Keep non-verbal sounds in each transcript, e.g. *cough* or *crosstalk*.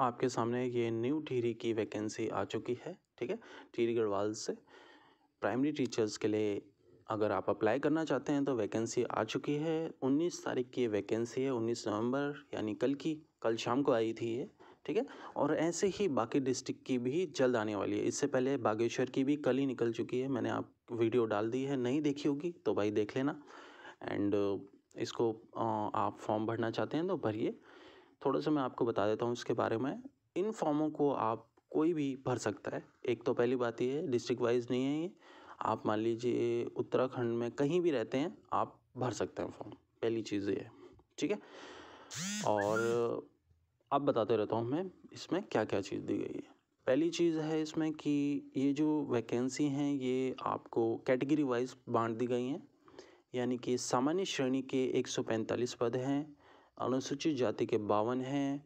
आपके सामने ये न्यू टीरी की वैकेंसी आ चुकी है ठीक है टीरी गढ़वाल से प्राइमरी टीचर्स के लिए अगर आप अप्लाई करना चाहते हैं तो वैकेंसी आ चुकी है 19 तारीख की वैकेंसी है 19 नवंबर यानी कल की कल शाम को आई थी ये ठीक है और ऐसे ही बाकी डिस्ट्रिक्ट की भी जल्द आने वाली है इससे पहले बागेश्वर की भी कल ही निकल चुकी है मैंने आप वीडियो डाल दी है नहीं देखी होगी तो भाई देख लेना एंड इसको आप फॉर्म भरना चाहते हैं तो भरिए थोड़ा सा मैं आपको बता देता हूँ इसके बारे में इन फॉर्मों को आप कोई भी भर सकता है एक तो पहली बात ये है डिस्ट्रिक्ट वाइज नहीं है ये आप मान लीजिए उत्तराखंड में कहीं भी रहते हैं आप भर सकते हैं फॉर्म पहली चीज़ ये है ठीक है और आप बताते रहता हूँ मैं इसमें क्या क्या चीज़ दी गई है पहली चीज़ है इसमें कि ये जो वैकेंसी हैं ये आपको कैटेगरी वाइज बांट दी गई हैं यानी कि सामान्य श्रेणी के 145 पद हैं अनुसूचित जाति के बावन हैं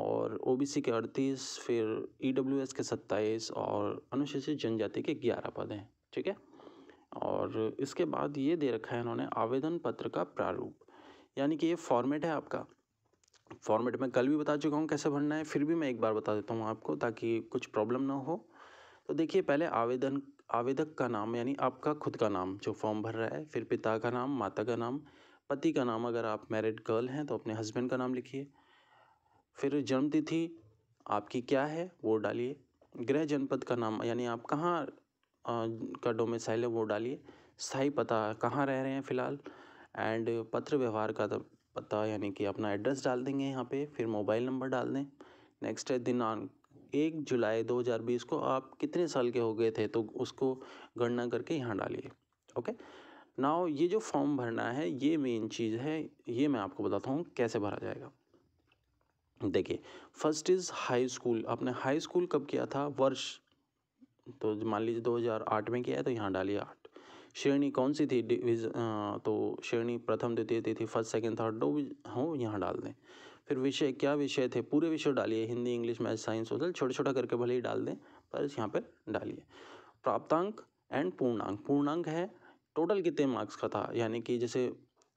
और ओबीसी के अड़तीस फिर ईडब्ल्यूएस e के सत्ताईस और अनुसूचित जनजाति के ग्यारह पद हैं ठीक है और इसके बाद ये दे रखा है इन्होंने आवेदन पत्र का प्रारूप यानी कि ये फॉर्मेट है आपका फॉर्मेट मैं कल भी बता चुका हूँ कैसे भरना है फिर भी मैं एक बार बता देता हूँ आपको ताकि कुछ प्रॉब्लम ना हो तो देखिए पहले आवेदन आवेदक का नाम यानी आपका खुद का नाम जो फॉर्म भर रहा है फिर पिता का नाम माता का नाम पति का नाम अगर आप मैरिड गर्ल हैं तो अपने हस्बैंड का नाम लिखिए फिर जन्मतिथि आपकी क्या है वो डालिए गृह जनपद का नाम यानी आप कहाँ का डोमिसाइल है वो डालिए स्थाई पता कहाँ रह रहे हैं फ़िलहाल एंड पत्र व्यवहार का पता यानी कि अपना एड्रेस डाल देंगे यहाँ पे फिर मोबाइल नंबर डाल दें नेक्स्ट है दिनांक एक जुलाई 2020 को आप कितने साल के हो गए थे तो उसको गणना करके यहाँ डालिए ओके नाव ये जो फॉर्म भरना है ये मेन चीज़ है ये मैं आपको बताता हूँ कैसे भरा जाएगा देखिए फर्स्ट इज़ हाई स्कूल आपने हाई स्कूल कब किया था वर्ष तो मान लीजिए 2008 में किया है तो यहाँ डालिए आठ श्रेणी कौन सी थी डिविज तो श्रेणी प्रथम द्वितीय थी फर्स्ट सेकंड थर्ड दो हो यहाँ डाल दें फिर विषय क्या विषय थे पूरे विषय डालिए Hindi English math science social छोटा छोटा करके भले ही डाल दें पर यहाँ पर डालिए प्राप्तांक एंड पूर्णांक पूर्णांक है टोटल कितने मार्क्स का था यानी कि जैसे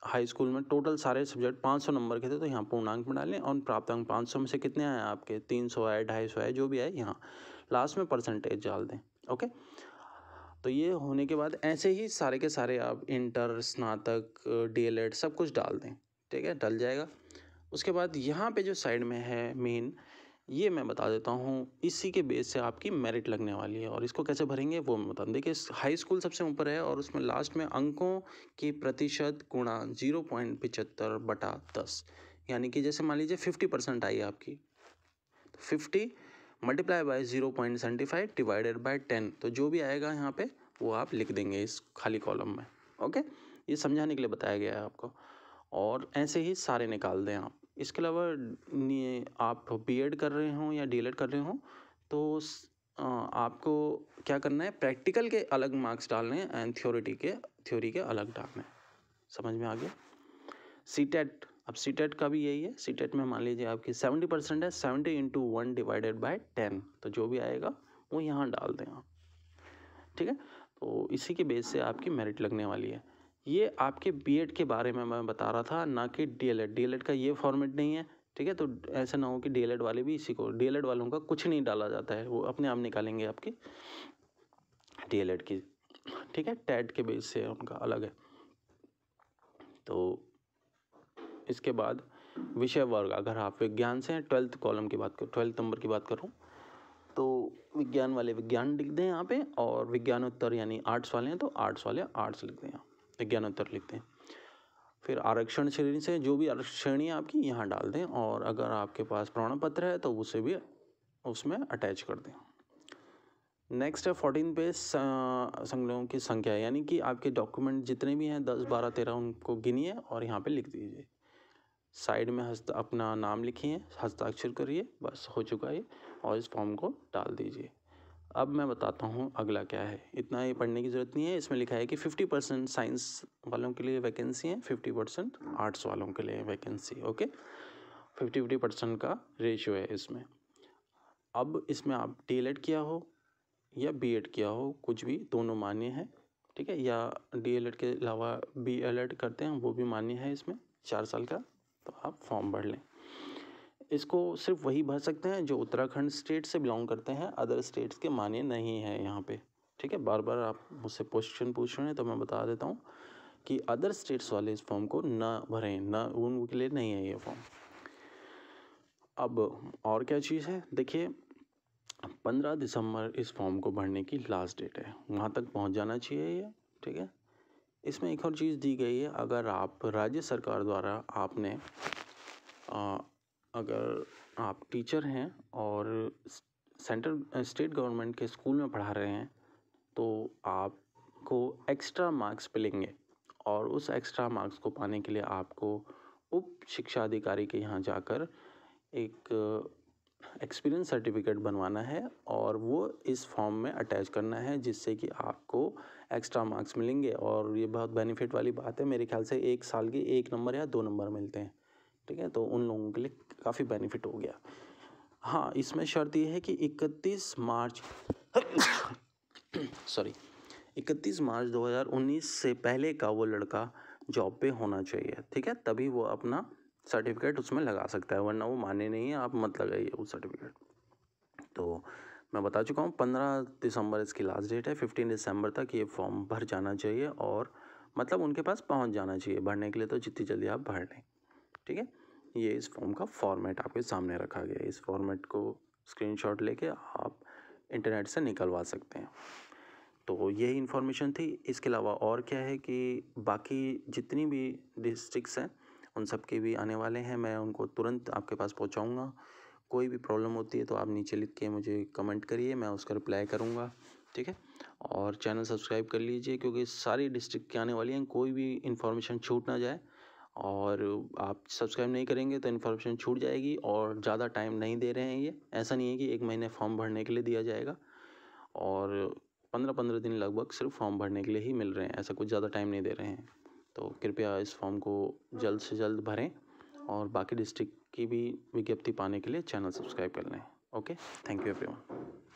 हाई स्कूल में टोटल सारे सब्जेक्ट 500 नंबर के थे तो यहाँ पूर्णांक में डालें और प्राप्त पाँच 500 में से कितने आए आपके 300 आए सौ आए जो भी आए यहाँ लास्ट में परसेंटेज डाल दें ओके तो ये होने के बाद ऐसे ही सारे के सारे आप इंटर स्नातक डीएलएड सब कुछ डाल दें ठीक है डल जाएगा उसके बाद यहाँ पे जो साइड में है मेन ये मैं बता देता हूँ इसी के बेस से आपकी मेरिट लगने वाली है और इसको कैसे भरेंगे वो मैं बता देखिए हाई स्कूल सबसे ऊपर है और उसमें लास्ट में अंकों की प्रतिशत गुणा जीरो पॉइंट पिचहत्तर बटा दस यानी कि जैसे मान लीजिए फिफ्टी परसेंट आई है आपकी तो fifty multiply by zero point seventy five divided by ten तो जो भी आएगा यहाँ पे वो आप लिख देंगे इस खाली कॉलम में ओके ये समझाने के लिए बताया गया है आपको और ऐसे ही सारे निकाल दें आप इसके अलावा आप बी एड कर रहे हों या डी एल एड कर रहे हों तो आपको क्या करना है प्रैक्टिकल के अलग मार्क्स डालने हैं एंड थ्योरिटी के थ्योरी के अलग डालने हैं समझ में आ गया सी टेट e अब सी टेट e का भी यही है सी टेट e में मान लीजिए आपकी सेवेंटी परसेंट है seventy into one divided by ten तो जो भी आएगा वो यहाँ डाल दें आप ठीक है तो इसी के बेस से आपकी मेरिट लगने वाली है ये आपके बी के बारे में मैं बता रहा था ना कि डी एल का ये फॉर्मेट नहीं है ठीक है तो ऐसा ना हो कि डीएलएड वाले भी इसी को डी वालों का कुछ नहीं डाला जाता है वो अपने आप निकालेंगे आपकी डीएलएड की ठीक है टैट के बेस से उनका अलग है तो इसके बाद विषय वर्ग अगर आप विज्ञान से हैं ट्वेल्थ कॉलम की बात करूँ ट्वेल्थ नंबर की बात करूँ तो विज्ञान वाले विज्ञान लिख दें यहाँ पे और विज्ञानोत्तर यानी आर्ट्स वाले हैं तो आर्ट्स वाले आर्ट्स लिख दें यहाँ अंतर लिखते हैं फिर आरक्षण श्रेणी से जो भी श्रेणी है आपकी यहाँ डाल दें और अगर आपके पास प्रमाण पत्र है तो उसे भी उसमें अटैच कर दें नेक्स्ट है फोर्टीन पे संग्रहों की संख्या यानी कि आपके डॉक्यूमेंट जितने भी हैं दस बारह तेरह उनको गिनिए और यहाँ पे लिख दीजिए साइड में हस्त अपना नाम लिखिए हस्ताक्षर करिए बस हो चुका है और इस फॉर्म को डाल दीजिए अब मैं बताता हूँ अगला क्या है इतना ही पढ़ने की ज़रूरत नहीं है इसमें लिखा है कि फिफ्टी परसेंट साइंस वालों के लिए वैकेंसी है फिफ्टी परसेंट आर्ट्स वालों के लिए vacancy okay fifty fifty percent का रेशियो है इसमें अब इसमें आप डी किया हो या बी किया हो कुछ भी दोनों मान्य है ठीक है या डी के अलावा बी करते हैं वो भी मान्य है इसमें चार साल का तो आप फॉर्म भर लें इसको सिर्फ वही भर सकते हैं जो उत्तराखंड स्टेट से बिलोंग करते हैं अदर स्टेट्स के माने नहीं हैं यहाँ पे ठीक है बार बार आप मुझसे क्वेश्चन पूछ रहे हैं तो मैं बता देता हूँ कि अदर स्टेट्स वाले इस फॉर्म को ना भरें ना उनके लिए नहीं है ये फॉर्म अब और क्या चीज़ है देखिए पंद्रह दिसंबर इस फॉर्म को भरने की लास्ट डेट है वहाँ तक पहुँच जाना चाहिए ये ठीक है इसमें एक और चीज़ दी गई है अगर आप राज्य सरकार द्वारा आपने अगर आप टीचर हैं और सेंट्रल स्टेट गवर्नमेंट के स्कूल में पढ़ा रहे हैं तो आपको एक्स्ट्रा मार्क्स मिलेंगे और उस एक्स्ट्रा मार्क्स को पाने के लिए आपको उप शिक्षा अधिकारी के यहाँ जाकर एक एक्सपीरियंस सर्टिफिकेट बनवाना है और वो इस फॉर्म में अटैच करना है जिससे कि आपको एक्स्ट्रा मार्क्स मिलेंगे और ये बहुत बेनिफिट वाली बात है मेरे ख्याल से एक साल के एक नंबर या दो नंबर मिलते हैं ठीक है तो उन लोगों के लिए काफ़ी बेनिफिट हो गया हाँ इसमें शर्त यह है कि 31 मार्च *coughs* सॉरी 31 मार्च 2019 से पहले का वो लड़का जॉब पे होना चाहिए ठीक है तभी वो अपना सर्टिफिकेट उसमें लगा सकता है वरना वो माने नहीं है आप मत लगाइए वो सर्टिफिकेट तो मैं बता चुका हूँ पंद्रह दिसंबर इसकी लास्ट डेट है फिफ्टीन दिसंबर तक ये फॉर्म भर जाना चाहिए और मतलब उनके पास पहुँच जाना चाहिए भरने के लिए तो जितनी जल्दी आप भर लें ठीक है ये इस फॉर्म का फॉर्मेट आपके सामने रखा गया है इस फॉर्मेट को स्क्रीनशॉट लेके आप इंटरनेट से निकलवा सकते हैं तो यही इन्फॉर्मेशन थी इसके अलावा और क्या है कि बाकी जितनी भी डिस्ट्रिक्स हैं उन सब के भी आने वाले हैं मैं उनको तुरंत आपके पास पहुँचाऊँगा कोई भी प्रॉब्लम होती है तो आप नीचे लिख के मुझे कमेंट करिए मैं उसका रिप्लाई करूँगा ठीक है और चैनल सब्सक्राइब कर लीजिए क्योंकि सारी डिस्ट्रिक्ट के आने वाली हैं कोई भी इन्फॉर्मेशन छूट ना जाए और आप सब्सक्राइब नहीं करेंगे तो इन्फॉर्मेशन छूट जाएगी और ज़्यादा टाइम नहीं दे रहे हैं ये ऐसा नहीं है कि एक महीने फॉर्म भरने के लिए दिया जाएगा और पंद्रह पंद्रह दिन लगभग सिर्फ फॉर्म भरने के लिए ही मिल रहे हैं ऐसा कुछ ज़्यादा टाइम नहीं दे रहे हैं तो कृपया इस फॉर्म को जल्द से जल्द भरें और बाकी डिस्ट्रिक्ट की भी विज्ञप्ति पाने के लिए चैनल सब्सक्राइब कर लें ओके थैंक यू एवरीवन